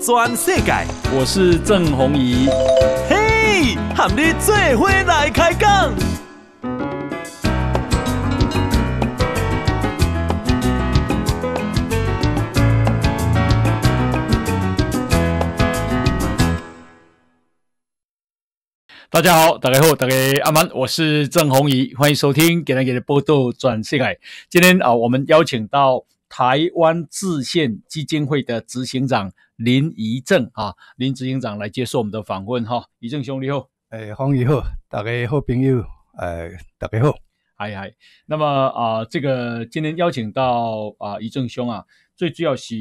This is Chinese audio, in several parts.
转世界，我是郑宏仪。嘿，喊你最伙来开讲。大家好，大家好，大家阿蛮，我是郑宏仪，欢迎收听《给大家的波豆转世界》。今天啊，我们邀请到。台湾自献基金会的执行长林怡正啊，林执行长来接受我们的访问哈，怡正兄，你好。哎，欢迎好，大家好朋友，哎，大家好，嗨嗨。那么啊，这个今天邀请到啊，怡正兄啊，最主要是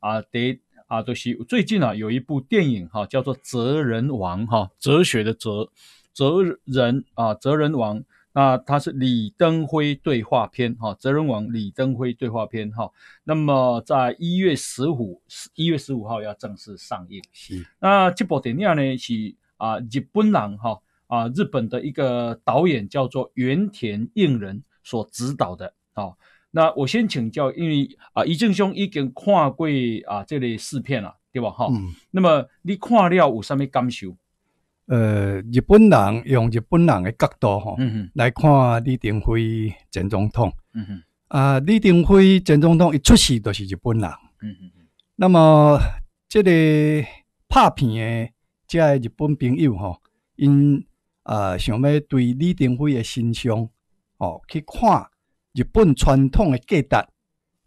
啊，得啊，就是最近啊，有一部电影哈，叫做《哲人王》哈，哲学的哲，哲人啊，哲人王。那它是李登辉对话篇哈，责任王李登辉对话篇哈。那么在一月十五，一月十五号要正式上映。是，那这部电影呢是啊日本人哈啊日本的一个导演叫做原田应人所指导的啊。那我先请教，因为啊一正兄已经看过啊这类试片了，对吧哈？嗯。那么你看了有啥么感受？呃，日本人用日本人的角度吼来看李登辉前总统。嗯啊，李登辉前总统一出世都是日本人。嗯那么，即个拍片的即系日本朋友吼，因啊，想要对李登辉的形象，哦，去看日本传统的价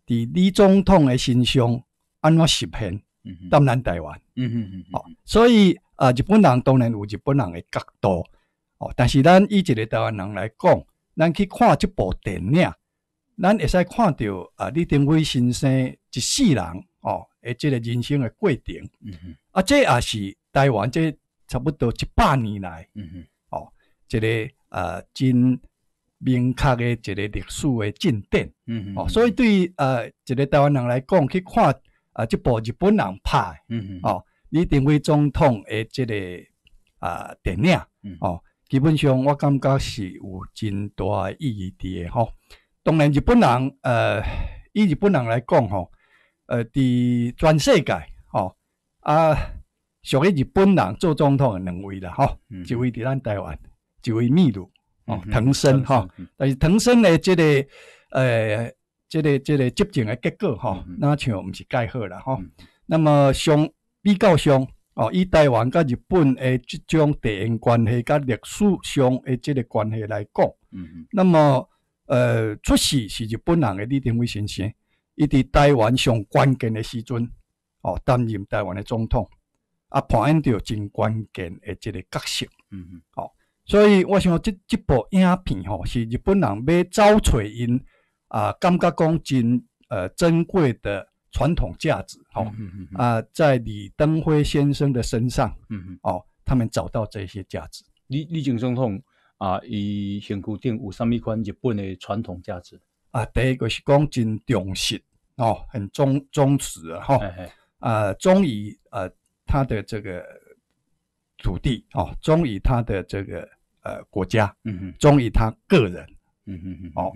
值，伫李总统的形象，安怎实现，当然台湾。嗯哼，哦，所以。啊，日本人当然有日本人的角度哦，但是咱以一个台湾人来讲，咱去看这部电影，咱会使看到啊，李登辉先生一世人哦，诶，这个人生的过程，啊，这也是台湾这差不多一百年来，哦，这个啊，真明确的一个历史的进展，哦，所以对呃，一个台湾人来讲，去看啊这部日本人拍，哦。你定位总统诶，这个啊，电影哦，基本上我感觉是有真大意义的吼。当然日本人，呃，以日本人来讲吼，呃，伫全世界吼啊，属于日本人做总统诶两位啦吼，一位伫咱台湾，一位秘鲁哦，藤森吼，但是藤森诶，这个即、这个这个执政诶结果吼，那像毋是介好啦哈。那么像。比较上哦，以台湾甲日本诶即种地缘关系甲历史上诶即个关系来讲，嗯嗯，那么呃，出事是日本人嘅李登辉先生，伊伫台湾上关键嘅时阵，哦，担任台湾嘅总统，啊，扮演着真关键嘅一个角色，嗯嗯，哦，所以我想即即部影片吼，是日本人要找出因啊，感觉讲真呃珍贵的。传统价值，好啊，在李登辉先生的身上，嗯哦，他们找到这些价值。李李景升同啊，伊身躯顶有啥物款日本的传统价值？啊，第一个是讲真忠实，哦，很忠忠实啊，哈，啊，忠于呃他的这个土地，哦，忠于他的这个呃国家，嗯哼，忠于他个人，嗯哼哼，哦，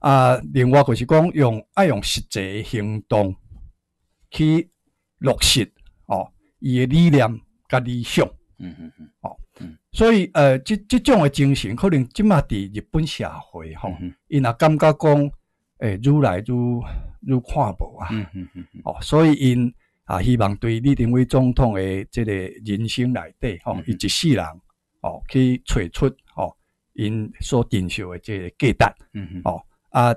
啊，另外就是讲用爱用实际行动。去落实哦，伊诶理念甲理想，嗯嗯嗯，哦，所以呃，即即种诶精神，可能即马伫日本社会吼，因也感觉讲，诶，愈来愈愈看无啊，嗯嗯嗯哦，所以因啊，希望对李登辉总统诶即个人生内底吼，以及世人哦，去揣出哦，因所承受诶即个价值。嗯嗯，哦啊，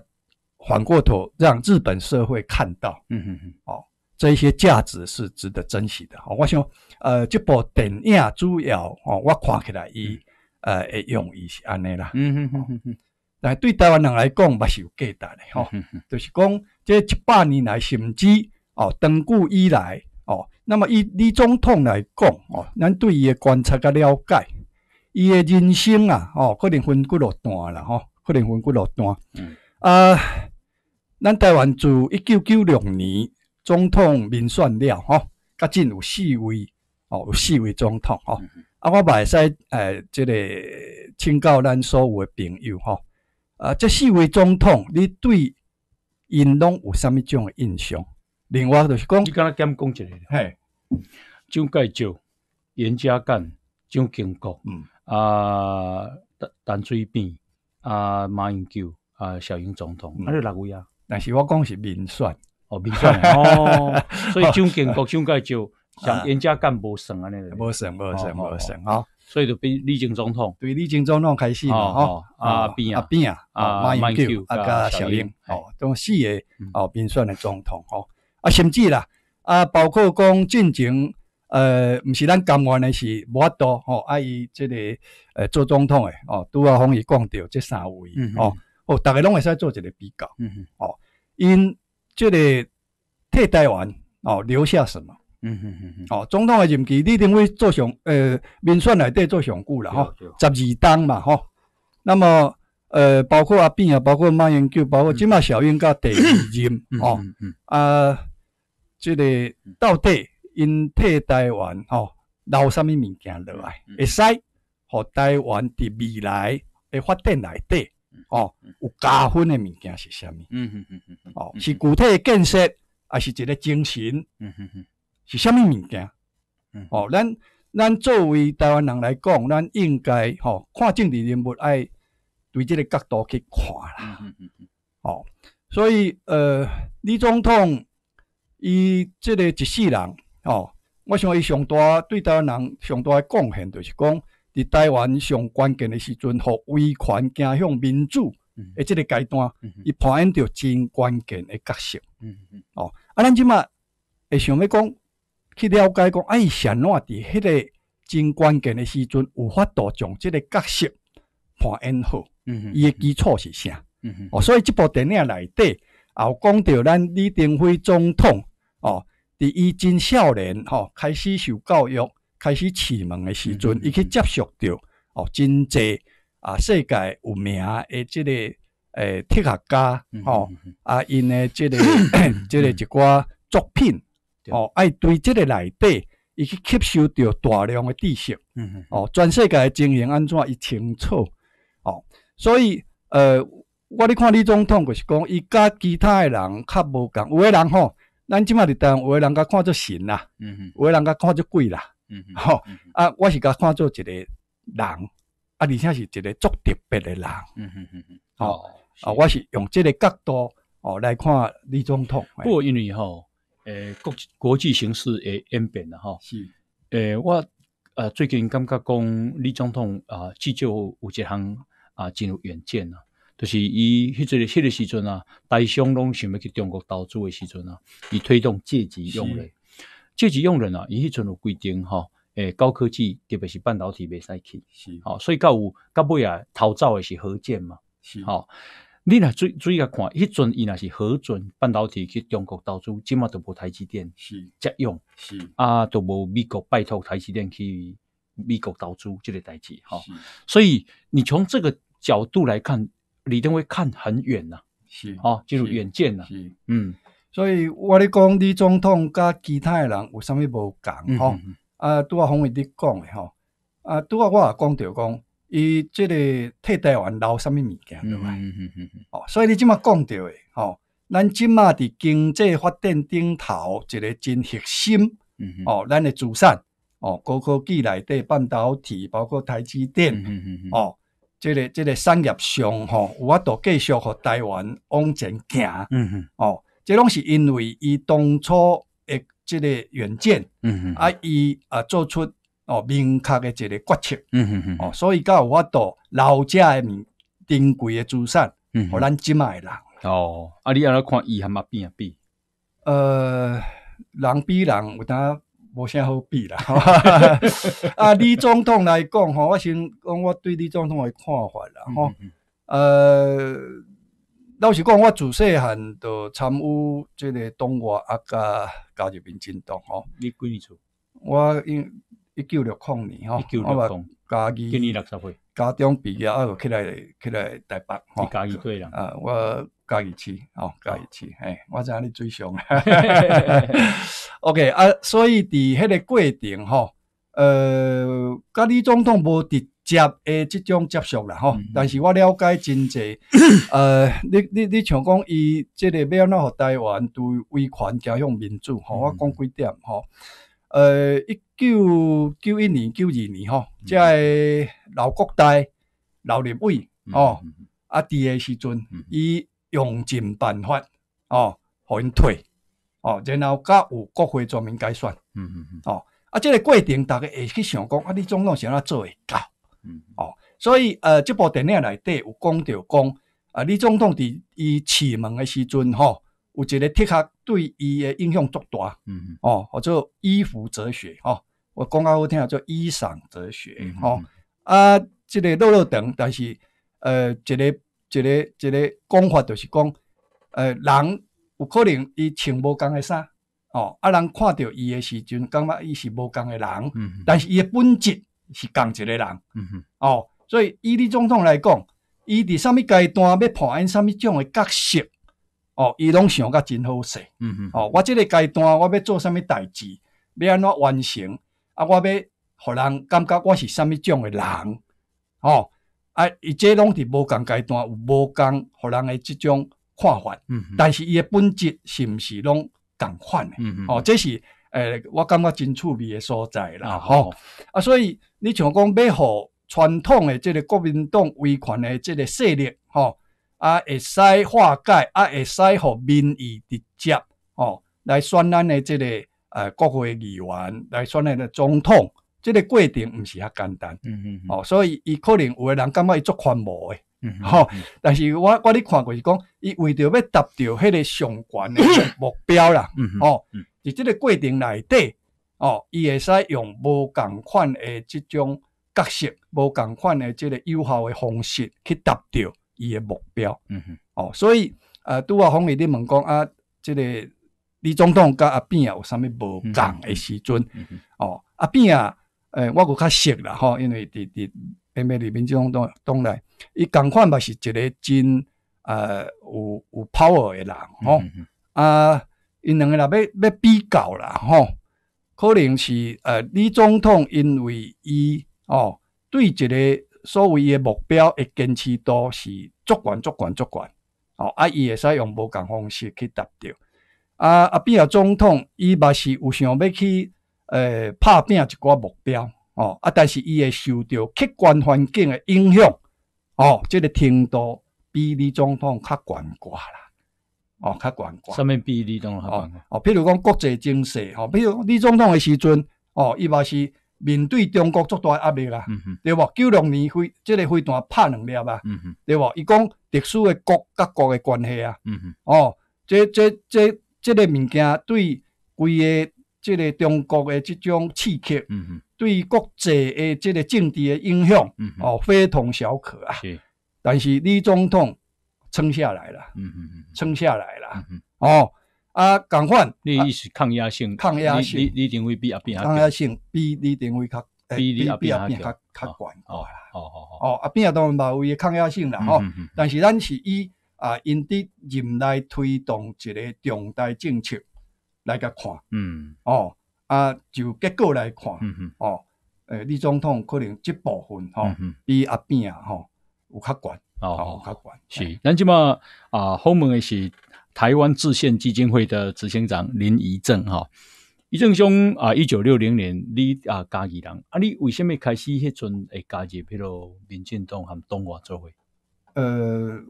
反过头让日本社会看到，嗯嗯嗯，哦。这一些价值是值得珍惜的。我想，呃，这部电影主要哦，我看起来，伊呃会用伊是安尼啦。嗯嗯嗯嗯。但对台湾人来讲，也是有价值的哈。就是讲，这一百年来，甚至哦，长久以来哦，那么以李总统来讲哦，咱对伊的观察甲了解，伊的人生啊哦，可能分几落段了哦，可能分几落段。嗯啊，咱台湾自一九九六年。总统民选了吼，佮进有四位哦，四位总统吼。啊，我嘛会使诶，即个请教咱所有诶朋友吼。啊，即四位总统，你对因拢有啥物种诶印象？另外就是讲，敢若讲一蒋介石、袁家淦、蒋经国、啊，陈陈水扁、啊，马英九、啊，小英总统，啊，你六位啊？但是我讲是民选。哦，民选 哦，所以蒋经国蒋介石像国家干部省啊，呢个无省无省无省啊，所以就比李经总统，对李经总统开始嘛，嗬，阿边阿边啊，马英九啊，加小英，哦，咁四个哦民选的总统，哦，啊甚至啦，啊包括讲进前，呃，毋是，咱甘愿嘅是冇多，哦，啊，伊即个呃做总统嘅，哦，啊，可伊讲着即三位，哦，哦，逐个拢会使做一个比较，哦，因。即个替台湾哦，留下什么？嗯嗯嗯嗯。哦，总统的任期李登辉做上，呃，民选内底做上久了吼，十二当嘛吼，那么，呃，包括阿扁啊，包括马英九，包括即马小英甲，第二任嗯、哦，啊，即个到底因替台湾哦，留什么物件落来？会使和台湾的未来的发展内底。哦，有加分的物件是啥物？嗯嗯嗯嗯，哦，是具体建设，还是一个精神？嗯哼、嗯，是啥物物件？嗯，哦，咱咱作为台湾人来讲，咱应该，哦，看政治人物，爱对即个角度去看啦。嗯嗯嗯，哦，所以，呃，李总统，伊即个一世人，哦，我想伊上大对台湾人上大的贡献，就是讲。伫台湾上关键的时阵，互威权走向民主，而即个阶段，伊扮演着真关键的角色。哦，啊，咱即马会想要讲去了解讲，哎，怎伫迄个真关键的时阵，有法度将即个角色扮演好？伊的基础是啥？哦，所以即部电影内底，也有讲到咱李登辉总统，哦，伫伊真少年，哦，开始受教育。开始启蒙的时阵，伊去接触到哦，真济啊，世界有名诶，即个诶，铁学家哦啊，因诶，即个即个一寡作品哦，爱对即个内底，伊去吸收到大量诶知识，哦，全世界诶经营安怎，伊清楚哦，所以呃，我咧看李总统，就是讲，伊甲其他诶人较无同，有诶人吼，咱即卖咧当有诶人家看做神啦，有诶人家看做鬼啦。嗯，好啊，我是甲看做一个人，啊，而且是一个足特别的人。嗯嗯嗯嗯，好啊，我是用这个角度哦来看李总统，不过因为吼诶，国国际形势诶演变了吼是，诶，我啊最近感觉讲李总统啊，至少有一项啊，真有远见啊，就是伊迄阵、迄个时阵啊，大商拢想要去中国投资的时阵啊，伊推动借机用人。就是用人啊，伊迄阵有规定吼，诶，高科技特别是半导体袂使去，是吼，所以到有到尾啊偷走的是核建嘛，是吼，你注最意要看，迄阵伊若是核准半导体去中国投资，即马都无台积电是借用，是啊都无美国拜托台积电去美国投资这个代志吼，所以你从这个角度来看，李登辉看很远呐，是哦，就是远见呐，嗯。所以，我咧讲李总统甲其他诶人有啥物无共吼？啊，拄啊，方位你讲诶吼，啊，拄啊，我也讲着讲，伊即个替台湾捞啥物物件，对嗯。哦，所以你即马讲着诶，吼，咱即马伫经济发展顶头一个真核心，哦，咱诶资产，哦，高科技内底半导体，包括台积电，哦，即个即个产业上，吼，有法度继续互台湾往前行，哦。这拢是因为伊当初诶，这个远见，啊，伊啊做出哦明确诶一个决策，哦，所以有我度老家诶面珍贵诶资产，互咱即卖人。哦，啊，你安尼看伊和阿比啊比，呃，人比人有当无啥好比啦。啊，李总统来讲吼，我想讲我对李总统诶看法啦吼，呃。老实讲，我自细汉就参与即个东华阿甲加入民进党吼。你几年出？我一九六五年吼，一九六五。家己今年六十岁，家中毕业啊，就起来起来台北吼。你家己做啦？啊，我家己去吼，家己去。哎，我知影你最上。OK 啊，所以伫迄个过程吼，呃，甲李总统无得。接诶，即种接触啦吼，但是我了解真侪，呃，你你你像讲伊，即个要安怎互台湾对威权交向民主，吼，我讲几点吼，呃，一九九一年、九二年吼，即个老国代、老立委，吼，啊，伫诶时阵，伊用尽办法，哦，互因退，哦，然后甲有国会专门解散，嗯嗯嗯，哦，啊，即个过程，大家会去想讲，啊，你总统是安怎做会到？哦，所以呃，这部电影内底有讲到讲，啊，李总统伫伊启蒙的时阵吼，有一个铁学对伊的影响足大，嗯嗯，哦，叫做伊服哲学，吼，我讲较好听啊，叫做伊尚哲学，吼，啊，这个啰啰长，但是呃，一个一个一个讲法就是讲，呃，人有可能伊穿无共的衫，哦，啊人看到伊诶时阵，感觉伊是无共诶人，但是伊诶本质。是共一个人，嗯哦，所以伊哩总统来讲，伊伫啥物阶段要扮演啥物种嘅角色，哦，伊拢想甲真好势，嗯哦，我即个阶段我要做啥物代志，要安怎完成，啊，我要，互人感觉我是啥物种嘅人，哦，啊，伊这拢伫无共阶段有无共，互人嘅即种看法，嗯、但是伊嘅本质是毋是拢共更换嗯、哦，这是。诶，我感觉真趣味诶所在啦，吼，啊，所以你像讲要互传统诶，即个国民党维权诶，即个势力，吼啊，会使化解，啊，会使互民意直接，哦，来选咱诶，即个诶国会议员，来选咱诶总统，即个过程毋是咁简单，嗯嗯，哦，所以伊可能有诶人感觉伊做宽薄嘅，嗬，但是我我你看过，是讲伊为着要达到迄个上悬诶目标啦，嗯伫即个过程内底，哦，伊会使用无共款诶即种角色，无共款诶即个有效诶方式去达到伊诶目标。嗯哼，哦，所以，呃，拄啊，方伟你问讲啊，即个李总统甲阿扁有啥物无共诶时阵？嗯嗯？哦，阿扁啊，诶，我佫较熟啦，吼，因为伫伫拍卖里面即种当当来，伊共款嘛是一个真，呃，有有 power 诶人，吼，嗯、啊。因两个若要要比较啦吼，可能是呃，李总统因为伊哦对一个所谓的目标，会坚持到是足悬足悬足悬哦啊伊会使用无共方式去达到。啊啊，比如总统，伊嘛是有想要去诶拍拼一寡目标哦啊，但是伊会受到客观环境的影响，哦，即个程度比李总统较悬寡啦。哦，较悬悬。甚物比李总统较哦，譬如讲国际政势哦，譬如李总统的时阵，哦，伊嘛是面对中国足大压力啊，对无？九六年非这个非弹拍两粒啊，对无？伊讲特殊的国各国的关系啊，哦，这这这这个物件对规个这个中国的这种刺激，对国际的这个政治的影响，哦，非同小可啊。是，但是李总统。撑下来了，撑下来了，嗯，哦啊！更换，你意思抗压性，抗压性，李李定辉比阿扁抗压性比李定辉较，比阿扁较较悬哦哦哦哦！阿扁当然无伊嘅抗压性啦，吼。但是咱是以啊，因啲任来推动一个重大政策来甲看。嗯哦啊，就结果来看，嗯嗯哦，诶、李总统可能这部分吼，比阿扁啊吼有较高。哦，是，咱即嘛啊，后的是台湾致宪基金会的执行长林宜正哈，宜正兄啊，一九六零年你啊家己人，啊你为什么开始迄阵会加入比如民进党含中华做会，呃，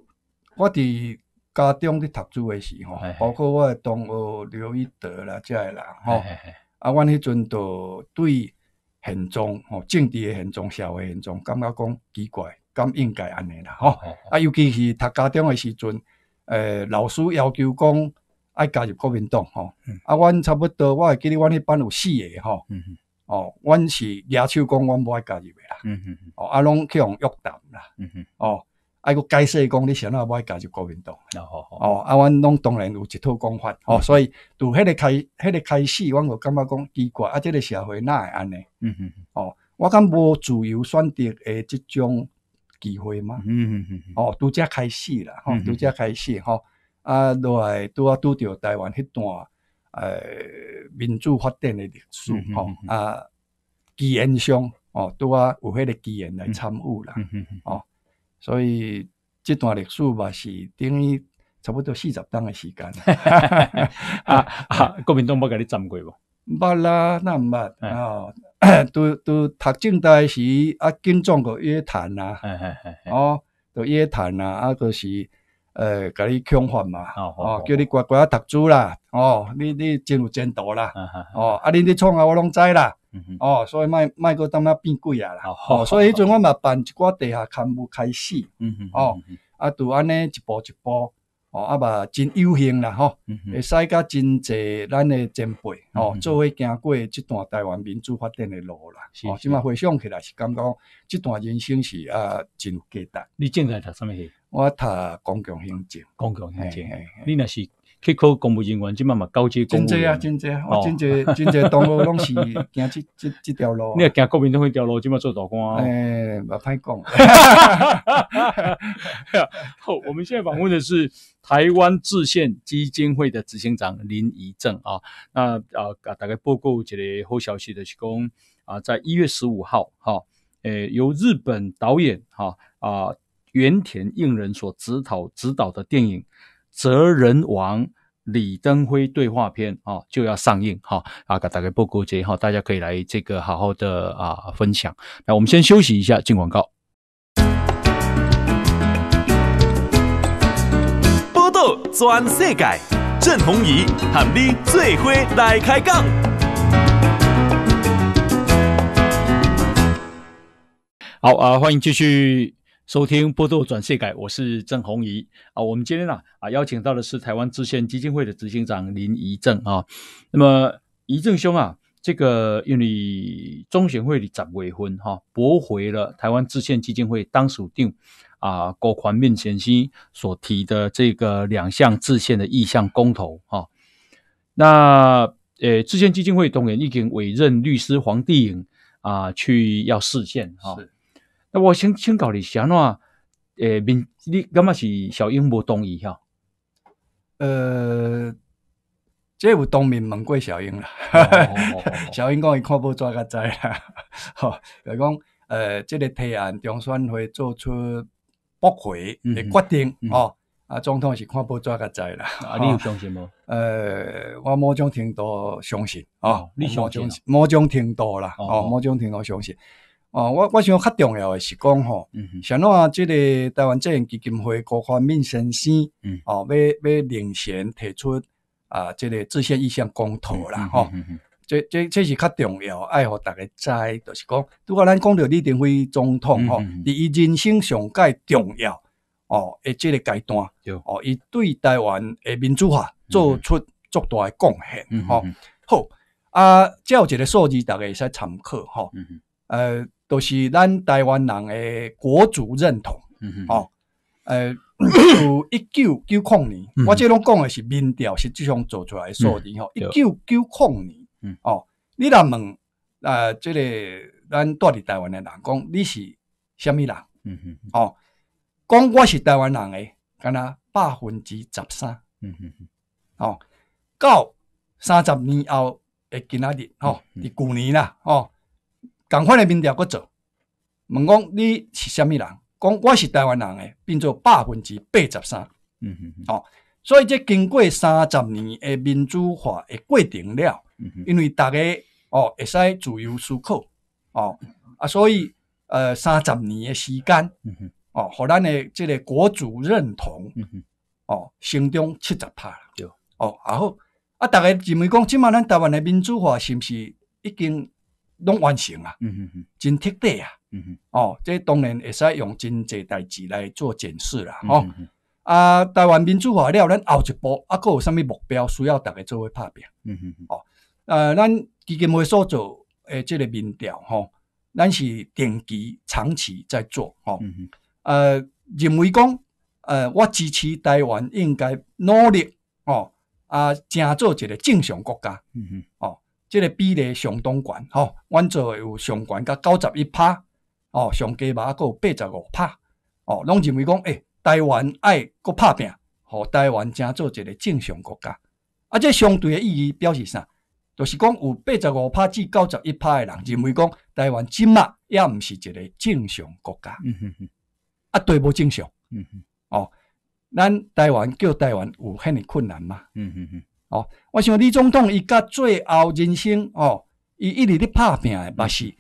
我伫家中伫读书诶时候，包括我诶同学刘一德啦，遮类啦，吼，啊，我迄阵都对现状，哦，政治诶现状、社会现状，感觉讲奇怪。咁应该安尼啦吼啊尤其是读家长诶时阵诶老师要求讲爱加入国民党吼啊阮差不多我会记得阮迄班有四个吼嗯嗯哦阮是野手讲阮无爱加入嘅啦嗯嗯哦啊拢去互约谈啦嗯嗯哦啊佫解释讲你是安怎无爱加入国民党哦哦。啊阮拢当然有一套讲法哦所以拄迄个开迄个开始阮就感觉讲奇怪啊即个社会哪会安尼嗯哼。哦我敢无自由选择诶即种机会嘛嗯嗯嗯哦拄则开始啦吼拄则开始吼啊落来拄啊拄着台湾迄段诶民主发展诶历史吼啊基因上哦，拄啊有迄个基因来参与啦嗯嗯嗯哦所以即段历史嘛是等于差不多四十年诶时间哈 啊啊国民党欲甲你占过无捌啦咱毋捌啊 都都读近代时啊，金钟国约谈呐，哦，都约谈呐，啊，就是呃，甲你强化嘛，哦，叫你乖乖读书啦，哦，你你真有前途啦，哦，啊，你你创啊，我拢知啦，哦，所以莫莫个当啊变贵啊啦，哦，所以迄阵我嘛办一寡地下刊物开始，哦，啊，就安尼一步一步。哦，啊嘛真有幸啦吼，会使甲真济咱诶前辈吼，做伙行过即段台湾民主发展诶路啦。哦，即嘛回想起来是感觉即段人生是啊真价值。你正在读什么戏？我读公共行政，公共行政。你若是？去考公务人员，即马嘛高级公务。员。真侪啊，真侪，我真侪真侪同学拢是行这 这这条路。你啊行国民党这条路，即马做大官。啊？哎，袂歹讲。好，我们现在访问的是台湾致宪基金会的执行长林怡正啊。那啊啊大概报告一个好消息，的是讲啊，在一月十五号哈，诶，由日本导演哈啊原田应人所指导指导的电影。《哲人王》李登辉对话片啊就要上映哈啊，大概不过节哈，大家可以来这个好好的啊分享。那我们先休息一下，进广告。波到全世界，郑弘怡喊你最伙来开讲。好啊，欢迎继续。收听波多转世改，我是郑鸿仪啊。我们今天呢啊，邀请到的是台湾自宪基金会的执行长林怡正啊。那么怡正兄啊，这个因为中选会的长伟分哈驳回了台湾自宪基金会当属定啊郭宽面前夕所提的这个两项制宪的意向公投啊。那呃，自宪基金会同仁已经委任律师黄帝颖啊去要示宪哈。那我先请教你，安怎？诶，民，你感觉是小英无同意吼？呃，这有当面问过小英啦。小英讲伊看不抓个在啦，吼，伊讲呃，这个提案，中选会做出驳回的决定哦。啊，总统是看不抓个在啦。啊，你有相信无？呃，我某种程度相信啊，你相信？某种程度啦，哦，某种程度相信。哦，我我想较重要的是讲，吼，像我即个台湾自然基金会高宽敏先生，哦，要要领衔提出啊，即个志献意向公投啦，嗯，即即即是较重要，爱互大家知，就是讲，如果咱讲到李登辉总统，吼，伫伊人生上界重要，哦，诶，即个阶段，哦，伊对台湾诶民主化做出足大诶贡献，嗬，好，啊，之有一个数字，大家使参考，吼、嗯、呃。都是咱台湾人的国族认同，哦，呃，一九九零年，我这拢讲的是民调，实际上做出来的数字哦。一九九零年，嗯、哦，你若问，呃，这个咱住伫台湾的人讲，你是什么人？嗯哦，讲我是台湾人诶，敢若百分之十三，嗯哦，到三十年后诶，今仔日？吼，伫旧年啦，哦。共款诶民调佢做，问讲你是咩人？讲我是台湾人诶，变做百分之八十三。嗯哦，所以这经过三十年诶民主化诶过程了，嗯、因为大家哦会使自由思考，哦，啊，所以呃三十年诶时间，嗯、哦，互咱诶即个国主认同，嗯、哦，成长七十八，就，哦，然后啊，大家认为讲即满咱台湾诶民主化是毋是已经？拢完成啊，真特地啊！哦，这当然会使用真侪代志来做检视啦，吼。啊，台湾民主化了，咱后一步啊，佫有甚物目标需要逐个做伙拍拼？嗯哼，哦，呃，咱基金会所做诶，即个民调，吼，咱是定期长期在做，吼。嗯哼，呃，认为讲，呃，我支持台湾应该努力，哦，啊，争做一个正常国家。嗯哼，哦。这个比例相当悬吼，阮做有上悬甲九十一拍哦，上低嘛还有八十五拍哦，拢认为讲，诶台湾爱国拍拼，互台湾正做一个正常国家。啊，这相对的意义表示啥？就是讲有八十五拍至九十一拍的人认为讲，台湾即嘛也毋是一个正常国家，啊，对，无正常，哦，咱台湾叫台湾有遐尼困难吗？哦，我想李总统伊甲最后人生哦，伊一直咧拍拼诶，嘛是，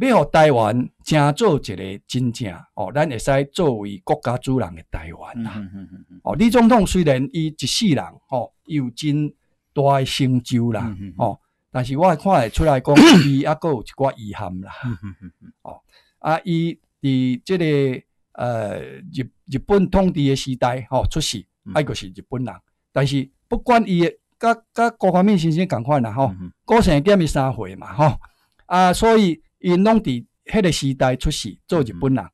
要互台湾正做一个真正哦，咱会使作为国家主人诶台湾啦。哦，李总统虽然伊一世人哦，又真大成就啦，哦，但是我看会出来讲，伊抑个有一寡遗憾啦。哦，啊，伊伫即个呃日日本统治诶时代哦出世，爱国是日本人，但是。不管伊个、甲、甲各方面先生共款啦，吼，高盛兼是三岁嘛，吼，啊，所以因拢伫迄个时代出世，做日本人，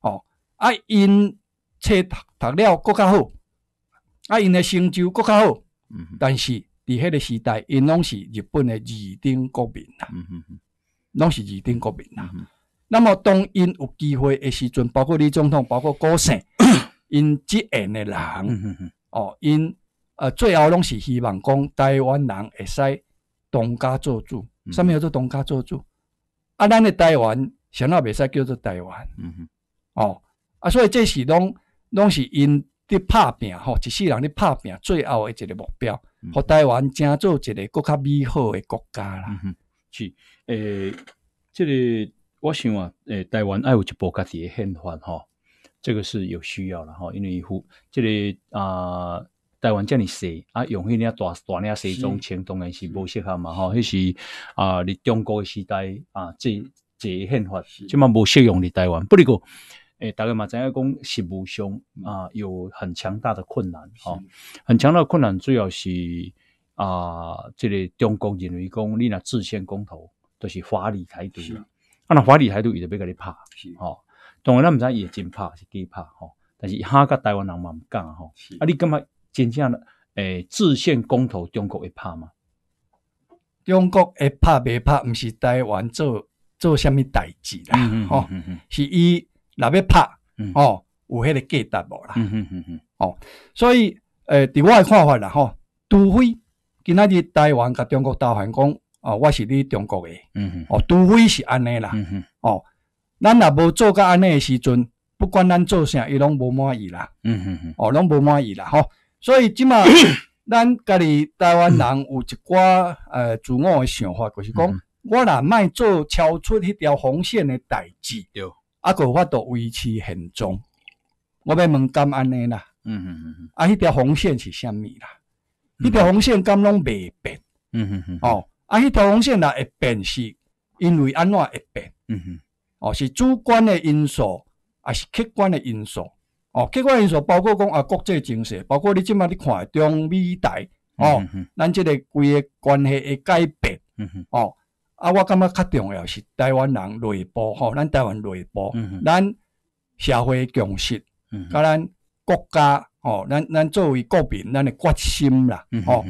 吼，啊，因册读读了，更加好，啊，因的成就更加好，但是伫迄个时代，因拢是日本的二等国民啦，拢是二等国民啦。那么当因有机会的时阵，包括李总统，包括高盛，因即样的人，哦，因。呃，最后拢是希望讲台湾人会使东家做主，啥物叫做东家做主。啊，咱的台湾，谁也袂使叫做台湾。嗯哼，哦，啊，所以这是拢拢是因伫拍拼吼，一世人伫拍拼，最后一个目标，互台湾正做一个更较美好的国家啦。嗯、哼是，诶，这个我想啊，诶，台湾爱有一部家己的宪法吼，这个是有需要的吼，因为乎这个啊。台湾遮尔说啊，用迄领大大领西这种钱当然是无适合嘛吼，迄是啊，你中国诶时代啊，这这法即嘛无适用伫台湾。不过，诶、哎，大概嘛，知影讲实务上啊，有很强大的困难哈，很强大的困难主要是啊，这个中国认为讲你若自宪公投都是法理态度，啊，那法理态度伊直要甲你拍，哈，当然咱毋知伊会真拍是假拍吼，但是下个台湾人嘛毋敢吼，啊，你感觉？真正呢？诶，自信公投，中国会怕吗？中国会怕未怕？毋是台湾做做虾米代志啦？哦，是伊若要拍，哦，有迄个价值无啦？哦，所以诶，伫我的看法啦，吼，除非今仔日台湾甲中国大喊讲：“哦，我是你中国的。”哦，除非是安尼啦。哦，咱若无做到安尼的时阵，不管咱做啥，伊拢无满意啦。哦，拢无满意啦，吼。所以，即码 咱家己台湾人有一寡呃自我的想法，就是讲，我若卖做超出迄条红线的代志，对。啊，有法度维持现状。我要问，甘安尼啦？嗯嗯嗯嗯。啊，迄条红线是虾米啦？迄条红线敢拢未变？嗯嗯嗯哦，啊，迄条红线若会变，是因为安怎会变？嗯嗯。哦，是主观的因素，还是客观的因素？哦，客观因素包括讲啊，国际形势，包括你即摆你看诶中美台哦，咱即个规个关系的改变，哦，啊，我感觉较重要是台湾人内部吼，咱台湾内部，咱社会共识，甲咱国家哦，咱咱作为国民，咱的决心啦，哦。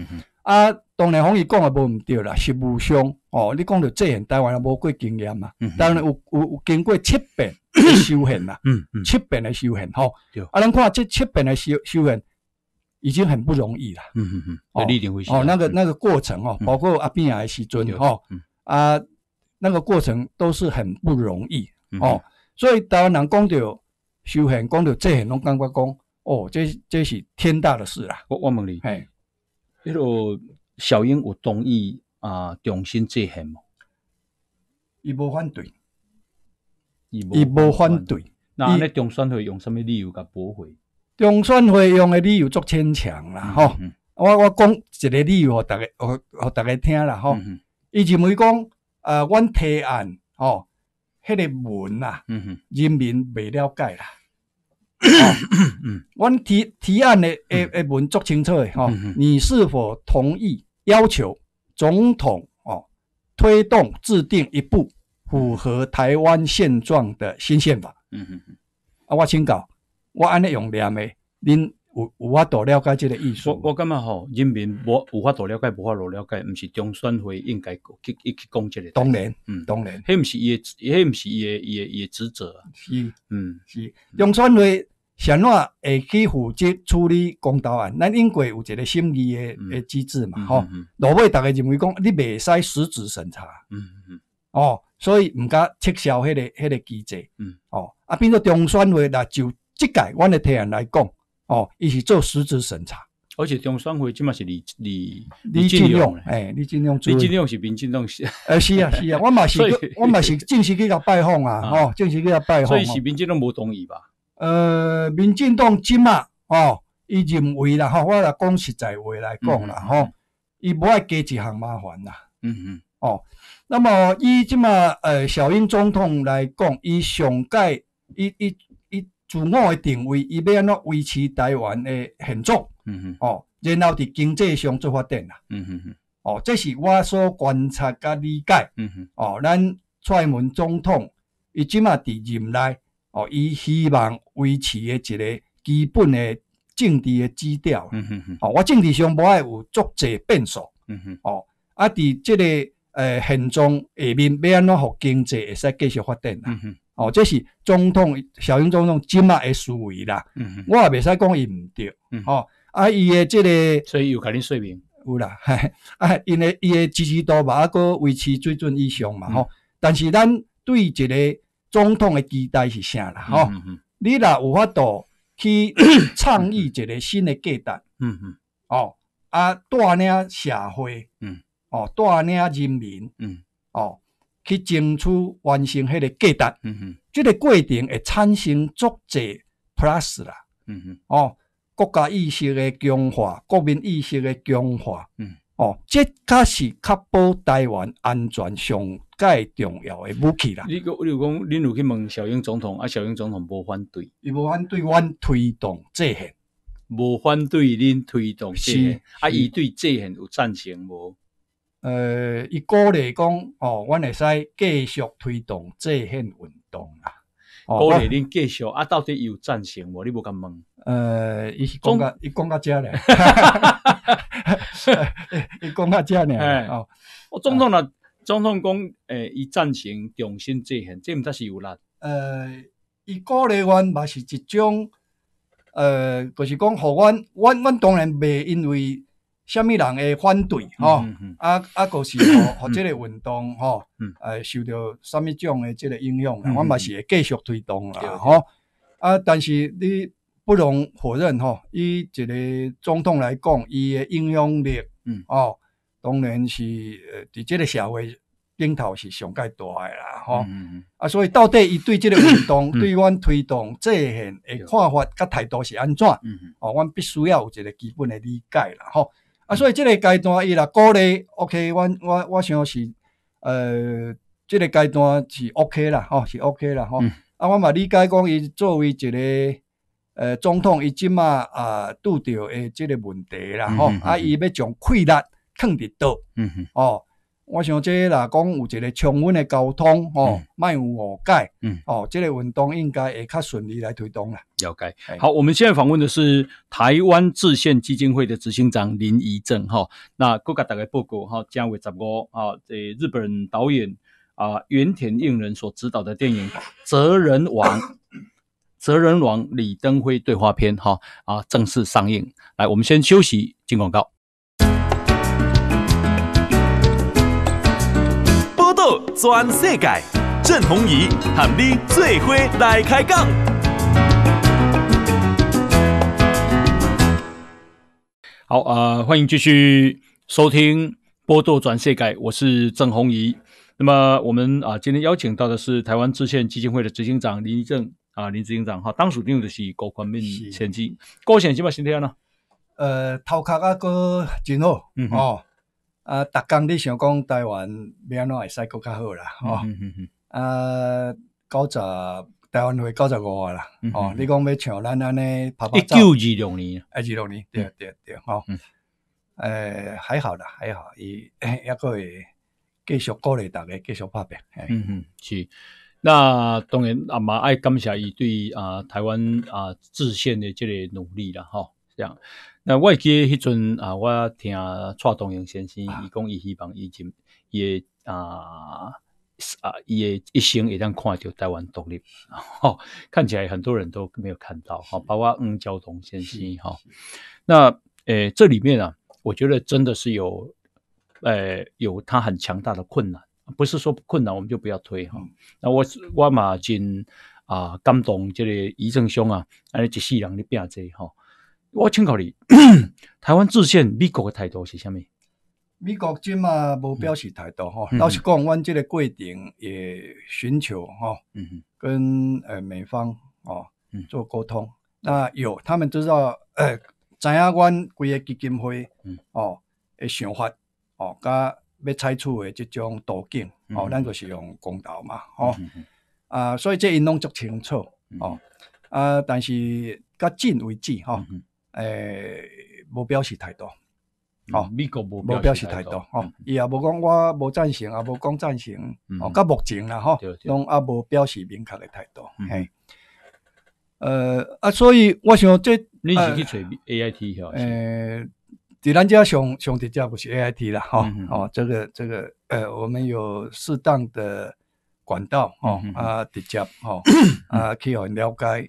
啊，当然，方伊讲也无毋对啦，是无相哦。你讲到这，台湾也无过经验嘛，当然有有有经过七遍 修行啦，嗯嗯，七遍的修行吼，啊，咱看这七遍的修修行已经很不容易了，嗯嗯嗯，哦，那个那个过程哦，包括阿扁的时尊哦，啊，那个过程都是很不容易哦，所以台湾人讲到修行，讲到这，拢感觉讲哦，这这是天大的事啦，我我问你，迄个小英有同意啊，重新执行无？伊无反对，伊无反对。那那中选会用什么理由甲驳回？中选会用诶理由足牵强啦，吼！我我讲一个理由，大家互互大家听啦，吼。伊认为讲，呃，阮提案吼，迄个文啦，人民未了解啦。我提提案的诶诶文作清楚诶，吼，你是否同意要求总统哦推动制定一部符合台湾现状的新宪法？嗯嗯嗯，啊，我请教，我安尼用两枚，您。有有法度了解即个意思。我感觉吼，人民无有法度了解，无法度了解，毋是中选会应该去去去讲即个。当然，嗯，当然，迄毋是伊，诶，迄毋是伊诶，伊诶，伊诶职责。是，嗯，是中选会上岸会去负责处理公投案。咱英国有一个审议诶诶机制嘛，吼。落尾逐个认为讲你袂使实质审查，嗯嗯，哦，所以毋敢撤销迄个迄个机制，嗯，哦，啊，变做中选会若就即届阮诶提案来讲。哦，一起做实质审查，而且中选会即嘛是李李李进勇，哎，李进勇，李进勇是民进党是，哎，是啊，是啊，我嘛是，我嘛是 正式去甲拜访啊，吼，正式去甲拜访，所以民进党无同意吧？呃，民进党即嘛，哦，伊认为啦，吼，我来讲实在话来讲啦，吼，伊无爱加一项麻烦啦，嗯嗯，哦，那么伊即嘛，呃，小英总统来讲，伊上届伊伊。自我诶定位，伊要安怎维持台湾诶现状？哦，然后伫经济上做发展啊。哦，这是我所观察甲理解。哦，咱蔡文总统伊即马伫任内，哦，伊希望维持诶一个基本诶政治诶基调。哦，我政治上无爱有足侪变数。哦，啊伫即个诶现状下面，要安怎互经济会使继续发展啊？哦，这是总统、小英总统今麦的思维啦，嗯，我也未使讲伊毋对，哦，啊，伊的即个所以又甲你说明有啦，啊，因为伊的支持度嘛，啊，个维持水准以上嘛，吼，但是咱对一个总统的期待是啥啦，吼，你若有法度去 倡议一个新的价值，嗯嗯，哦，啊，带领社会，嗯，哦，带领人民，嗯，哦。去争取完成迄个嗯哼，这个过程会产生足者 plus 啦。哦，国家意识的强化，国民意识的强化。哦，这才是确保台湾安全上最重要的武器啦。你我有讲，恁有去问小英总统，啊，小英总统无反对。伊无反对，我推动这项，无反对恁推动这项，啊，伊对这项有赞成无？呃，一鼓励讲哦，阮会使继续推动这项运动啦。鼓励恁继续啊，到底伊有赞成无？汝无敢问。呃，伊是讲到伊讲到遮咧，伊讲到遮咧。哦，我总统啦，总统讲，诶，伊赞成重新这项，这毋才是有力。呃，伊鼓励阮嘛是一种，呃，著是讲，互阮，阮阮当然袂因为。虾米人诶反对吼？啊啊个是 吼，或即个运动吼，嗯诶，受到虾米种诶即个影响，阮嘛是会继续推动啦吼。啊，但是你不容否认吼，伊一个总统来讲，伊诶影响力，嗯，哦，当然是诶伫即个社会顶头是上较大诶啦吼。嗯嗯。啊，所以到底伊对即个运动对阮推动，即个看法甲态度是安怎？嗯嗯，哦，阮必须要有一个基本诶理解啦吼。啊，所以即个阶段伊若鼓励，OK，我我我想是，呃，這个阶段是 OK 啦，吼，是 OK 啦，吼。啊，我嘛理解讲伊作为一个，呃，总统伊即嘛啊拄着诶即个问题啦，吼，啊，伊要从困难撑伫倒，嗯哼，哦。我想，这若讲有一个充分的沟通，吼，卖有误解，嗯，哦，这个运动应该会较顺利来推动啦。了解，好，我们现在访问的是台湾致宪基金会的执行长林怡正，哈，那各界大概报告，哈，将为十么啊，这日本导演啊，原田应人所执导的电影《哲人王》，《哲人王》李登辉对话片，哈，啊，正式上映。来，我们先休息，进广告。转世界，郑鸿仪喊你最伙来开讲。好啊，欢迎继续收听《波多转世界》，我是郑鸿仪。那么我们啊，今天邀请到的是台湾支线基金会的执行长林正啊，林执行长哈，当属定的是高宽命前机，高险金嘛，今天呢？呃，头壳啊，过真好，嗯哦。啊，逐工，你想讲台湾要安怎会使国较好啦？哦，啊，九十，台湾会九十五啦。哦，你讲要像咱安尼拍跑。一九二六年，二六年，对对对，哈。诶，还好啦，还好，伊抑可 会继续鼓励逐个继续拍拼。嗯嗯，是。那当然，阿妈爱感谢伊对啊台湾啊自县的这个努力啦，哈，这样。那我记迄阵啊，我听蔡东荣先生伊讲伊希望伊就也啊啊也一生也这样看到台湾独立，吼看起来很多人都没有看到，哈，包括嗯交通先生，哈，那诶这里面啊，我觉得真的是有诶有他很强大的困难，不是说困难我们就不要推哈。那我我嘛真啊感动这个医正兄啊，啊一世人你变侪哈。我请教你，台湾致歉美国的态度是虾米？美国今嘛无表示态度，吼，老实讲，阮这个过程也寻求，吼，跟呃美方，哦，做沟通。那有，他们知道，诶，怎样阮规个基金会，嗯，哦，诶想法，哦，甲要采取嘅这种途径，哦，咱就是用公道嘛，吼，啊，所以这因弄足清楚，哦，啊，但是较近为止，吼。诶，无表示太多，哦，美国无表示太多，哦，伊也无讲我无赞成，也无讲赞成，哦，到目前啦，吼，拢也无表示明确的态度，诶，啊，所以我想这，你是去找 A I T 嗬，诶，伫咱家上上直接唔是 A I T 啦，吼，哦，这个这个，诶，我们有适当的管道，哦，啊，直接，吼，啊，去互了解，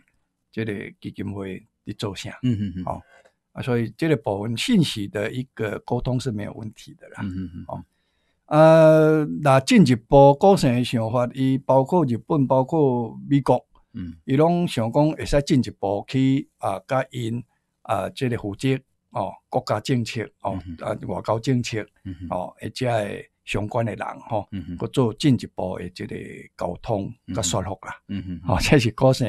即个基金会。做啥？嗯嗯嗯，哦，啊，所以这个保分信息的一个沟通是没有问题的啦，嗯嗯嗯，哦，呃，那进一步，高层的想法，伊包括日本，包括美国，嗯，伊拢想讲会使进一步去啊，甲因啊，这个负责哦，国家政策哦，啊，外交政策，哦，而且。相关的人哈，佮做进一步的即个沟通佮说服啦。哦，这是可性，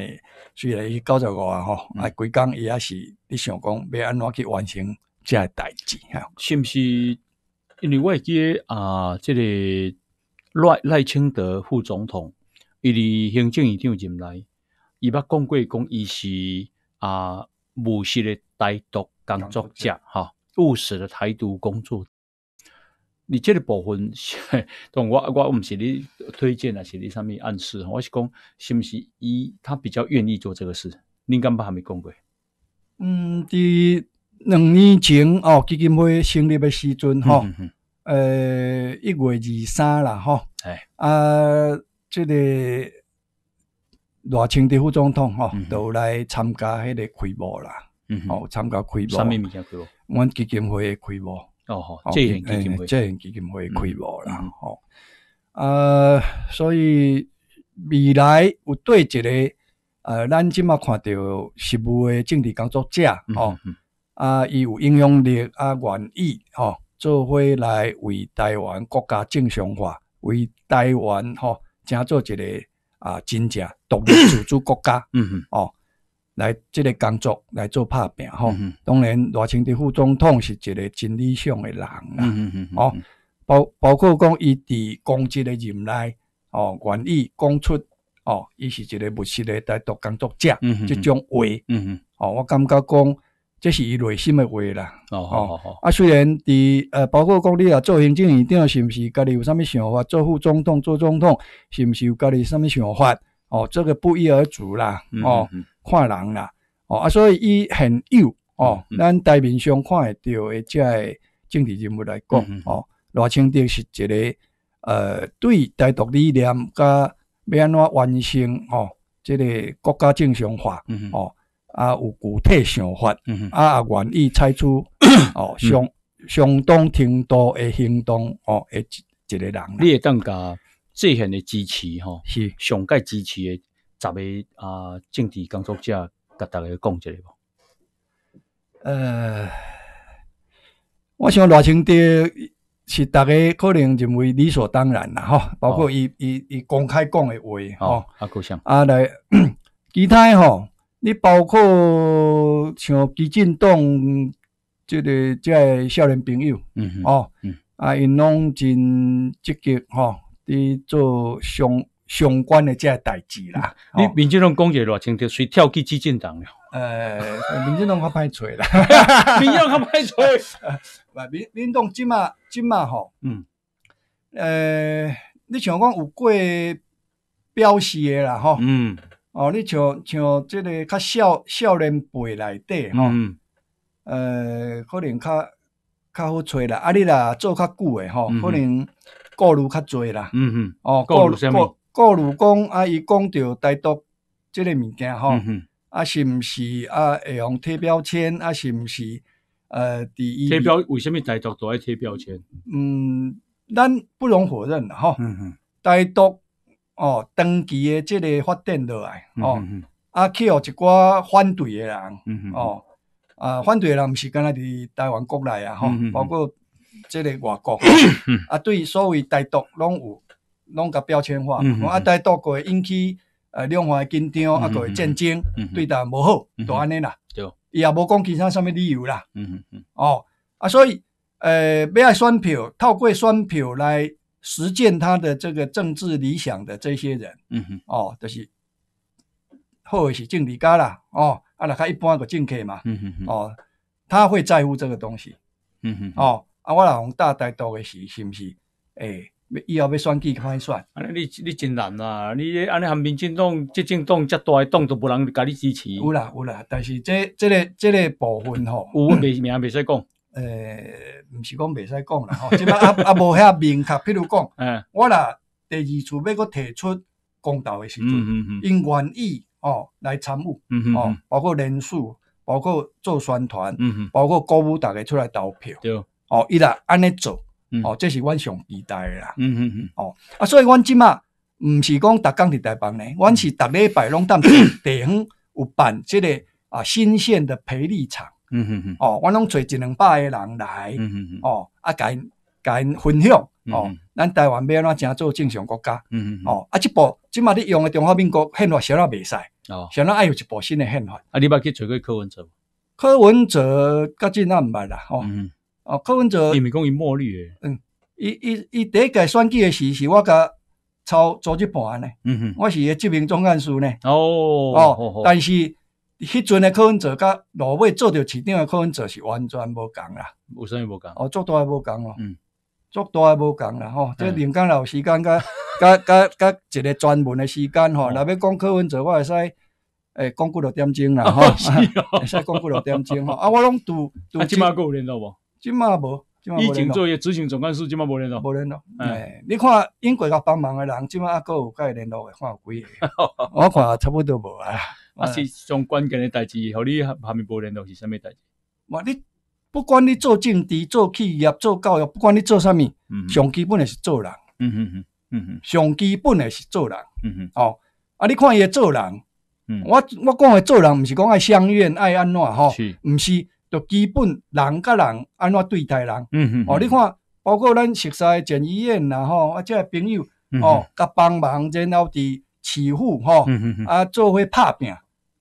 虽然伊九十五啊，吼，啊，工伊也是你想讲，要安怎去完成即个代志？是不是？因为我记得啊，即个赖赖清德副总统，伊伫行政院长进来，伊捌讲过，讲伊是啊，务实的台独工作者，哈，务实的台独工作者。你这个部分，我我唔是你推荐啊，是你上面暗示，我是讲是不是伊他比较愿意做这个事？你敢把下面讲过？嗯，伫两年前哦，基金会成立的时阵哈，诶，一月二三啦哈，啊，这个，热清的副总统哈都来参加迄个开幕啦，好，参加开幕，啥物物件开幕？阮基金会开幕。哦，即年基金会开幕啦，吼，呃，所以未来有对一个呃，咱即麦看到实务的政治工作者，吼，啊，伊有影响力啊，愿意吼，做伙来为台湾国家正常化，为台湾吼，正做一个啊，真正独立自主国家，嗯嗯，哦。来即个工作来做拍拼吼。当然罗清的副总统是一个真理想的人啦，哦，包包括讲，伊伫讲职个任来，哦，愿意讲出，哦，伊是一个务实的台独工作者，这种话，哦，我感觉讲，这是伊内心的话啦，哦哦，啊，虽然伫呃，包括讲，你啊做行政院长，是毋是，家下有啲咩想法？做副总统，做总统，是毋是有家下啲咩想法？哦，这个不一而足啦，哦。看人啦，哦啊，所以伊很幼哦。咱台面上看会到，诶，即个政治人物来讲哦，罗清德是一个，呃，对台独理念甲要安怎完成哦，即个国家正常化哦，啊，有具体想法，嗯、啊，啊，愿意采取 哦，相相当程度诶行动哦，诶，一一个人，你会当甲最狠诶支持哦，是上界支持诶。十个啊，政治工作者甲大家讲一下无？呃，我想话清掉，是大家可能认为理所当然啦，吼，包括伊伊伊公开讲的话，哈。啊，够像啊，来，其他吼，你包括像基进党即个这个少年朋友，嗯哼，哦，啊，因拢真积极吼，伫做相。相关的这代志啦，你民进党讲起偌清，就随跳去去进党了。呃，民进党较歹找啦，民进党较歹找。啊，民民党即马即马吼，嗯，呃，你像讲有过表示的啦，吼，嗯，哦，你像像这个较少少年辈内底，吼，嗯，呃，可能较较好找啦，啊，你啦做较久的吼，可能顾虑较侪啦，嗯嗯，哦，故过如讲啊，伊讲着台独即个物件吼，啊，是毋是啊，会用贴标签啊，是毋是？呃，第一贴标，为什么台独都爱贴标签？嗯，咱不容否认吼，台独哦，长期的即个发展落来哦，啊，去互一寡反对的人哦，啊，反对的人毋是敢若伫台湾国内啊，吼，包括即个外国，啊，对，所谓台独拢有。拢甲标签化，啊！一代多过引起呃两岸的紧张，啊，过战争，对咱无好，就安尼啦。对，伊也无讲其他什么理由啦。嗯嗯嗯。哦，啊，所以，诶，要选票，透过选票来实践他的这个政治理想的这些人，嗯哦，就是，好的是政治家啦。哦，啊，咱开一般的政客嘛。嗯嗯，哦，他会在乎这个东西。嗯哦，啊，我来红大带都的是，是不是？诶。以后要选举开选，安尼你你真难啦！你安尼含民进党、执政党、遮大的党都无人甲你支持。有啦有啦，但是这、这个、这个部分吼，有未？未使讲，诶，毋是讲未使讲啦，吼，啊啊无遐明确。譬如讲，嗯，我啦第二次要阁提出公道的时阵，因愿意哦来参与，哦，包括人数，包括做宣传，嗯哼，包括鼓舞大家出来投票，对，哦，伊啦安尼做。哦，这是阮上一代啦。嗯嗯嗯。哦啊，所以阮即马毋是讲逐钢伫台帮咧，阮是逐礼拜拢在 地方有办这个啊新鲜的培力场。嗯嗯嗯。哦，阮拢找一两百个人来。嗯嗯嗯。哦啊，跟跟分享哦，咱台湾要安怎做正常国家？嗯嗯嗯。哦啊，即部即马你用诶中华民国宪法写了未使。哦。写了爱有一部新诶宪法。啊，你把去找过柯文哲。柯文哲较近毋捌啦。哦。哦，柯文哲，伊咪讲伊墨绿诶，嗯，伊伊伊第一届选举诶时，是我甲抄组织部诶，嗯哼，我是个提名总干事呢，哦哦，但是迄阵诶柯文哲甲落尾做着市长诶柯文哲是完全无共啦，有啥物无共？哦，足大诶无共哦，嗯，足大诶无共啦吼，即两若老时间甲 甲甲甲一个专门诶时间吼，若要讲柯文哲，我会使诶讲过落点钟啦吼，会使讲过落点钟吼，啊，我拢拄拄即起码过五年，无？即妈无，疫情作业执行总干事即妈无联络，无联络。哎，你看英国甲帮忙诶人，即妈还阁有伊联络诶，看有几个？我看也差不多无啊。我是上关键诶代志，互你下面无联络是啥物代志？哇！你不管你做政治、做企业、做教育，不管你做啥物，上基本诶是做人。嗯嗯嗯嗯嗯，上基本诶是做人。嗯嗯。哦，啊！你看伊诶做人，嗯，我我讲诶做人，毋是讲爱相怨、爱安怎吼？是。唔是。就基本人甲人安怎对待人，哦，你看，包括咱实在诊医院啦吼，即个朋友哦，甲帮忙然后底起护吼，啊，做伙拍拼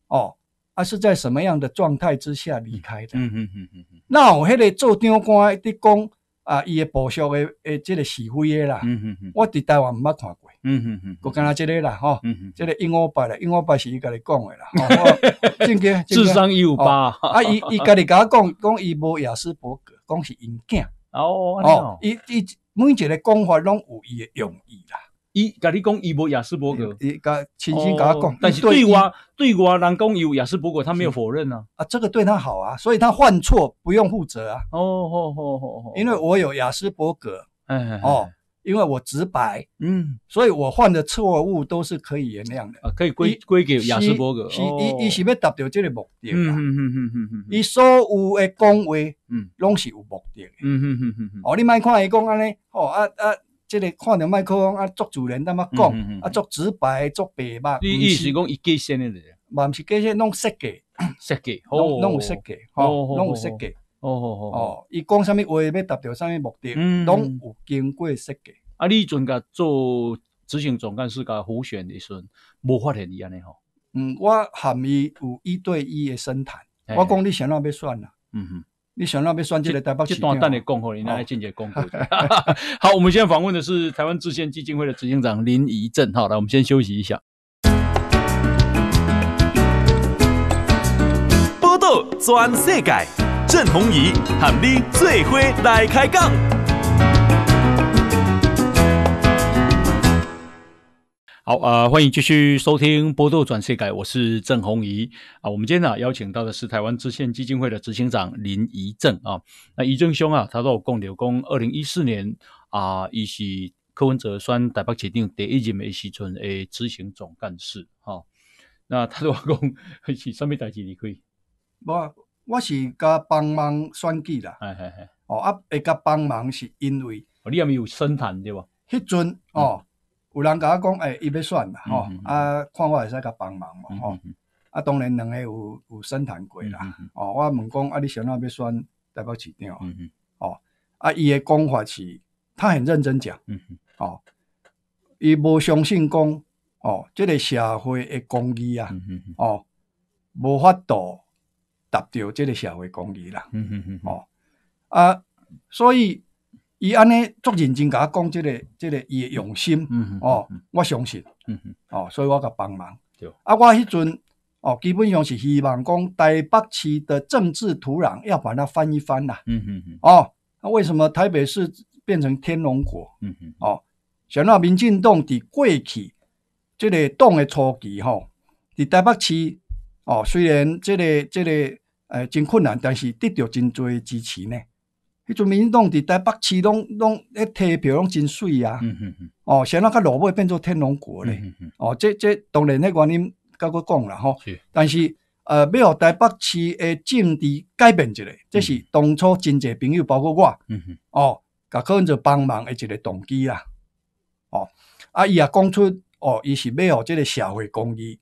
哦，啊是在什么样的状态之下离开的？那有迄个做长官一直讲啊，伊的部属的诶，这个是非啦，我伫台湾毋捌看过。嗯哼哼，我讲他这个啦，哈，这个一五八啦，一五八是伊家己讲的啦，真嘅，智商一五八，啊，伊伊家己甲我讲，讲伊无雅思伯格，讲是因囝，哦哦，伊伊每一个讲法拢有伊的用意啦，伊甲嚟讲伊无雅思伯格，伊甲亲身甲我讲，但是对我对我人讲有雅思伯格，他没有否认啊，啊，这个对他好啊，所以他犯错不用负责啊，哦哦哦哦哦，因为我有雅思伯格，嗯，哦。因为我直白，嗯，所以我犯的错误都是可以原谅的。啊，可以归归给雅斯伯格。是，伊伊是要达到这个目的？嗯嗯嗯嗯嗯。伊所有的讲话，嗯，拢是有目的。嗯嗯嗯嗯嗯。哦，你卖看伊讲安尼，哦啊啊，这个看到麦克风啊，作主人那么讲，啊作直白，作白目。你意思讲，伊计先的，嘛唔是计先弄设计，设计，哦，弄有设计，哦，弄有设计。哦哦哦！伊讲啥物话要达到啥物目的，拢有经过设计。啊！你阵甲做执行总干事甲胡选的时阵，无发现伊安尼吼。嗯，我含伊有一对一的深谈。我讲你想要要算啦。嗯哼，你想那要算这个代表去段等你恭候你，来见解恭候。好，我们现在访问的是台湾智贤基金会的执行长林怡正。好，来我们先休息一下。报道全世界。郑宏仪，喊你最伙来开讲。好啊，欢迎继续收听《波段转世改》，我是郑宏仪。啊，我们今天啊邀请到的是台湾支线基金会的执行长林怡正啊。那怡正兄啊，他都有讲到，讲二零一四年啊，伊是柯文哲选台北市长第一任的时候的执行总干事。哈，那他都话讲，是甚么代志离开？无啊。我是甲帮忙选举啦，哦，啊，会甲帮忙是因为，你系咪有生谈对无？迄阵，哦，有人甲我讲，诶，伊要选啦，哦，啊，看我会使甲帮忙无，哦，啊，当然两个有有生谈过啦，哦，我问讲，啊，你想选代表市长？嗯嗯，哦，啊，伊诶讲法是，他很认真讲，哦，伊无相信讲，哦，即个社会诶公义啊，哦，无法度。达到这个社会公义啦，哦，啊，所以伊安尼足认真甲讲，这个、这个伊诶用心，哦，我相信，哦，所以我甲帮忙。啊，我迄阵，哦，基本上是希望讲台北市的政治土壤要把它翻一翻啦，哦，那为什么台北市变成天龙国？哦，想民进党过去起，这个党诶初期吼，伫台北市。哦，虽然这个、这个，诶，真困难，但是得到真多支持呢。迄阵民众伫台北市，拢拢咧退票拢真水嗯，哦，先那个落尾变做天龙国咧。哦，这这当然，迄原因甲我讲啦吼，是，但是，呃，要互台北市诶政治改变一下，这是当初真济朋友，包括我，哦，甲可能就帮忙诶一个动机啦。哦，啊，伊也讲出，哦，伊是要即个社会公益。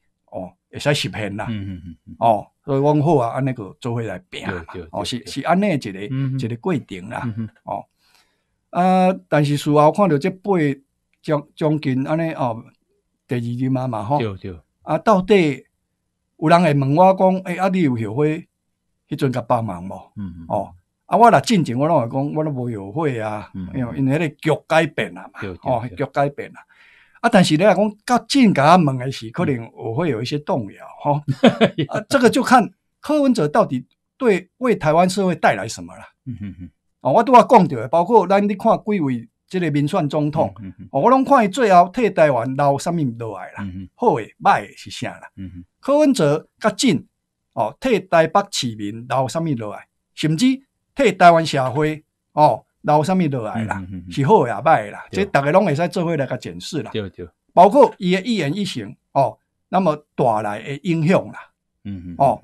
会使实现啦，哦，所以往后啊，安尼个做伙来拼嘛，哦，是是安尼一个一个过程啦，哦，啊，但是事后看到这八将将军安尼哦，第二日嘛嘛吼，啊，到底有人会问我讲，诶，啊，你有后悔迄阵甲帮忙无？哦，啊，我若进前我拢会讲，我拢无后悔啊，因为因迄个局改变啊嘛，哦，局改变啊。啊，但是你讲讲近甲他问诶是，可能我会有一些动摇吼。啊，这个就看柯文哲到底对为台湾社会带来什么了。嗯嗯嗯。哦，我拄啊讲着，包括咱你看几位即个民选总统，嗯、哦，我拢看伊最后替台湾留啥物落来啦，嗯、好诶，歹诶是啥啦？嗯嗯。柯文哲甲近哦，替台北市民留啥物落来？甚至替台湾社会，哦。捞上面落来啦，是好也歹啦，即大家拢会使做伙来个解释啦。对对，包括伊个一言一行哦，那么带来诶影响啦。嗯嗯，哦，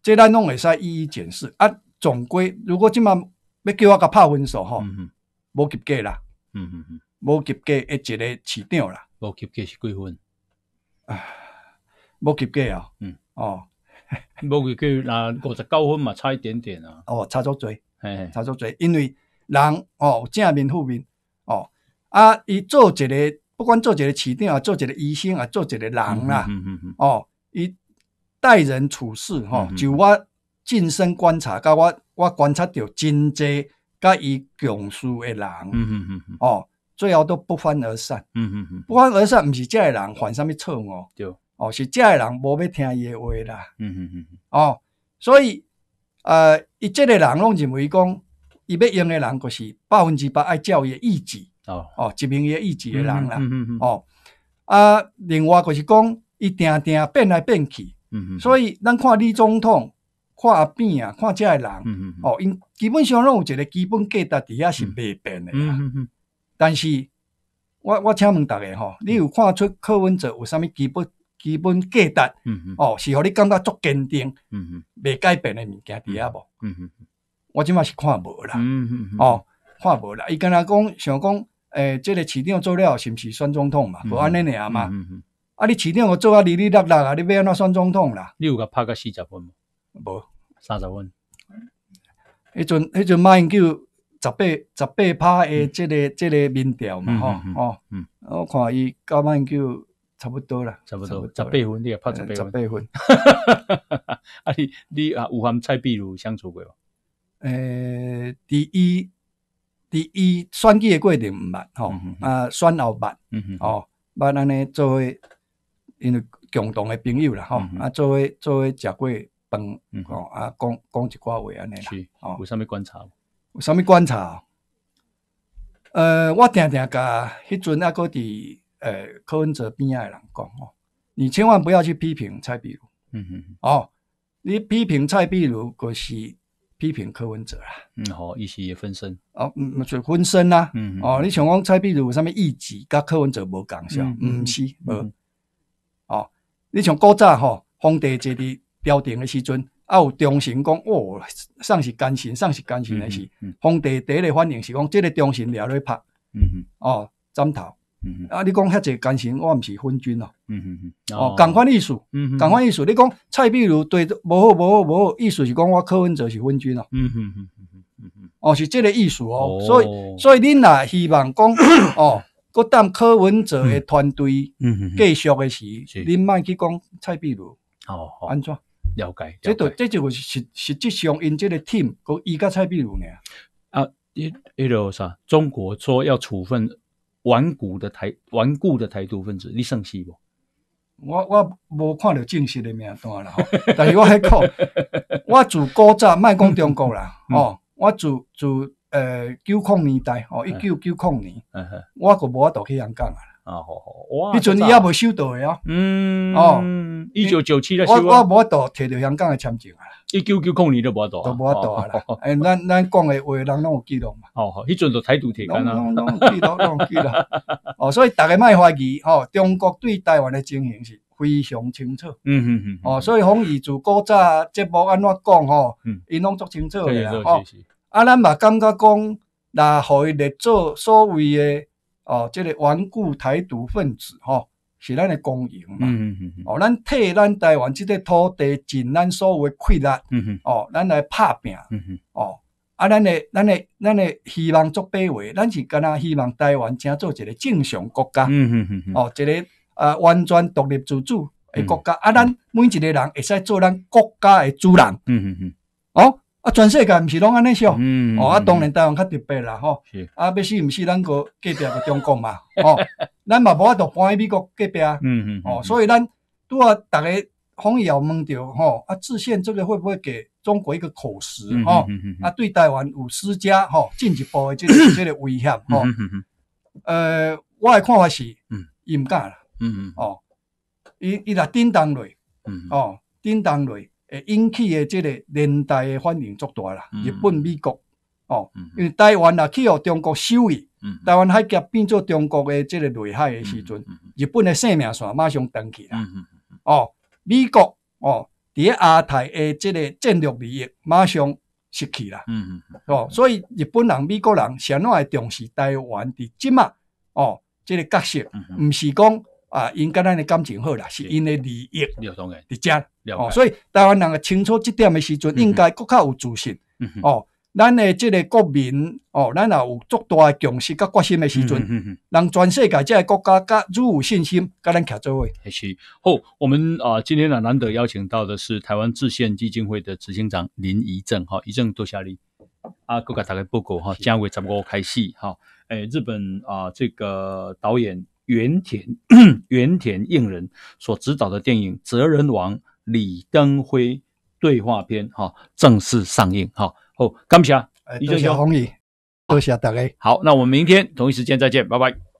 即咱拢会使一一解释啊。总归如果今麦要叫我甲拍分手哈，无及格啦。嗯嗯嗯，无及格一个市场啦。无及格是几分？啊，无及格哦。嗯，哦，无及格那五十九分嘛，差一点点啊。哦，差足多，差足多，因为。人哦正面负面哦啊，伊做一个不管做一个市长啊，做一个医生啊，做一个人啦。嗯嗯嗯哦，伊待人处事哈，就我近身观察，甲我我观察到真济甲伊共事诶人。嗯嗯嗯哦，最后都不欢而散。嗯嗯嗯不欢而散，毋是假诶人，犯啥物错误，哦是假诶人，无要听伊诶话啦。嗯嗯嗯哦，所以呃，伊这个人拢认为讲。要要用的人，就是百分之百爱教育意志哦哦，一名的意志的人啦，哦，啊，另外就是讲，伊定定变来变去，所以，咱看李总统，看边啊，看这个人，哦，因基本上拢有一个基本价值底下是未变嗯，但是，我我请问大家，吼，你有看出课文者有啥物基本基本价值？哦，是互你感觉足坚定，未改变的物件底下无？我即嘛是看无啦，哦，看无啦。伊敢若讲想讲，诶，即个市长做了，是毋是选总统嘛？无安尼尔嘛？啊，你市长我做啊，二二六六啊，你要安怎选总统啦？你有甲拍过四十分无？无三十分。迄阵迄阵马英九十八十八拍诶，即个即个民调嘛，吼哦，我看伊甲马英九，差不多啦，差不多，十八分你拍十八分。啊你你啊，有含蔡碧如相处过。无？诶，第一，第一选举诶过程毋捌吼，啊，选后捌，哼，哦，捌安尼做为因为共同诶朋友啦吼，啊，作为作为介嗯吼，啊，讲讲一寡话安尼，是，有啥物观察？有啥物观察？呃，我定定甲迄阵阿个伫，呃，柯文哲边啊人讲哦，你千万不要去批评蔡碧如，嗯哼，哦，你批评蔡碧如，果是。批评柯文哲啦，嗯，好，一些也分身，哦，嗯，就分身呐，哦，你像讲，才比如什么议题，甲柯文哲无讲像，嗯是，无，哦，你像古早吼，皇帝在伫标定的时阵，啊有忠臣讲，哦，上是奸臣，上是奸臣的是，皇帝第一个反应是讲，这个忠臣掠了拍，哦，斩头。啊！你讲遐侪感情，我毋是昏君咯。嗯嗯嗯。哦，共款意思，讲款意思。你讲蔡碧如对无好无好无好，意思是讲我柯文哲是昏君咯。嗯嗯嗯嗯哦，是这个意思哦。所以，所以您也希望讲 哦，搁当柯文哲的团队继续的时，您卖去讲蔡碧如哦，安怎了解？这这这就实实际上因这个 team 个伊甲蔡碧如呢？啊，伊伊个啥？中国说要处分。顽固的台顽固的台独分子，你生气不？我我无看到正式的名单啦，但是我还靠，我自古早卖讲中国啦，哦，我自自诶九控年代哦，一九九控年，我个无法度去香港啦。啊，好好哇！迄阵你也无收到诶啊，嗯，哦，一九九七的收啊，我我无到摕到香港诶签证啊，一九九九年都无到，都无到啊啦，诶，咱咱讲诶话，人拢有记录嘛，哦，迄阵就态度铁干啦，拢拢记录，拢记录，哦，所以大家莫怀疑吼，中国对台湾诶情形是非常清楚，嗯嗯嗯，哦，所以洪仪自古早节目安怎讲吼，伊拢足清楚诶啦，哦，啊，咱嘛感觉讲，若互伊嚟做所谓诶。哦，这个顽固台独分子，吼，是咱的公敌嘛。哦，咱替咱台湾即个土地尽咱所有嘅嗯嗯。哦，咱来拍拼。哦，啊，咱的、咱的、咱的，希望做卑微，咱是敢若希望台湾请做一个正常国家。哦，一个呃，完全独立自主的国家。啊，咱每一个人会使做咱国家的主人。嗯嗯嗯。哦。啊，全世界毋是拢安尼想，哦啊，当然台湾较特别啦，吼，啊，要死毋死，咱国隔壁个中国嘛，哦，咱嘛无法度搬去美国隔壁啊，嗯嗯，哦，所以咱拄啊，大家也有问到，吼，啊，自宪这个会不会给中国一个口实，吼，啊，对台湾有施加，吼，进一步的这个 这个威胁，吼，呃，我的看法是，嗯，伊毋敢啦，嗯嗯，哦，伊伊来叮当类，嗯，哦，叮当类。引起诶，这个年代诶，反应作大啦。日本、美国，哦，因为台湾啊去互中国收益，台湾海峡变作中国诶，这个内海诶时阵，日本诶生命线马上断去啦。哦，美国，哦，伫亚太诶，这个战略利益马上失去嗯。哦，所以日本人、美国人，先来重视台湾的这嘛，哦，这个角色，唔是讲。啊，因跟咱的感情好啦，是因为利益，理解哦，所以台湾人个清楚这点的时阵，应该更加有自信哦。咱的这个国民哦，咱也有足大的共识跟决心的时阵，让全世界这个国家甲更有信心跟咱徛做位。系，好，我们啊，今天呢难得邀请到的是台湾致宪基金会的执行长林怡正哈，怡正，多谢你啊，各位大概报告哈，将会怎么开始哈？诶，日本啊，这个导演。原田 原田映人所执导的电影《哲人王》李登辉对话片哈正式上映哈哦，干不起啊！多谢红雨，多谢大家。好，那我们明天同一时间再见，拜拜。